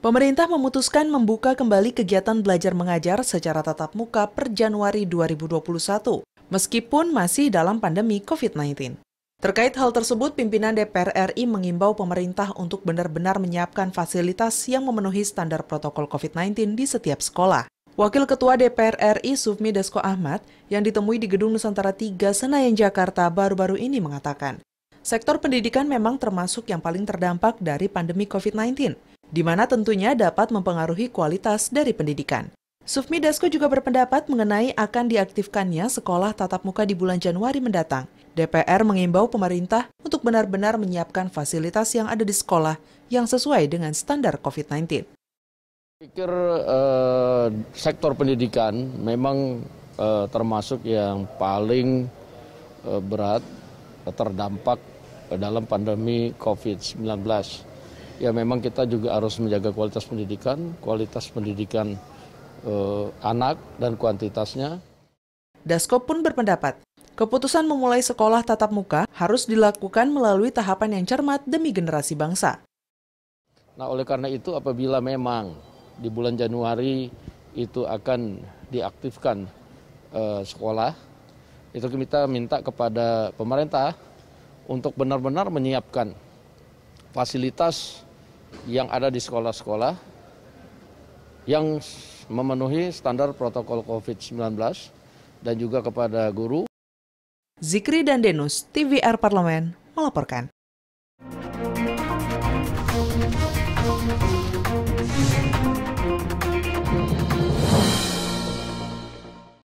Pemerintah memutuskan membuka kembali kegiatan belajar mengajar secara tatap muka per Januari 2021, meskipun masih dalam pandemi COVID-19. Terkait hal tersebut, pimpinan DPR RI mengimbau pemerintah untuk benar-benar menyiapkan fasilitas yang memenuhi standar protokol COVID-19 di setiap sekolah. Wakil Ketua DPR RI Sufmi Dasko Ahmad yang ditemui di Gedung Nusantara 3 Senayan Jakarta baru-baru ini mengatakan, sektor pendidikan memang termasuk yang paling terdampak dari pandemi COVID-19, di mana tentunya dapat mempengaruhi kualitas dari pendidikan. Sufmi Dasko juga berpendapat mengenai akan diaktifkannya sekolah tatap muka di bulan Januari mendatang. DPR mengimbau pemerintah untuk benar-benar menyiapkan fasilitas yang ada di sekolah yang sesuai dengan standar COVID-19 pikir eh, sektor pendidikan memang eh, termasuk yang paling eh, berat terdampak dalam pandemi COVID-19. Ya memang kita juga harus menjaga kualitas pendidikan, kualitas pendidikan eh, anak dan kuantitasnya. Dasko pun berpendapat, keputusan memulai sekolah tatap muka harus dilakukan melalui tahapan yang cermat demi generasi bangsa. Nah oleh karena itu apabila memang di bulan Januari itu akan diaktifkan eh, sekolah. Itu kita minta kepada pemerintah untuk benar-benar menyiapkan fasilitas yang ada di sekolah-sekolah yang memenuhi standar protokol COVID-19 dan juga kepada guru. Zikri dan Denus, TVR Parlemen, melaporkan.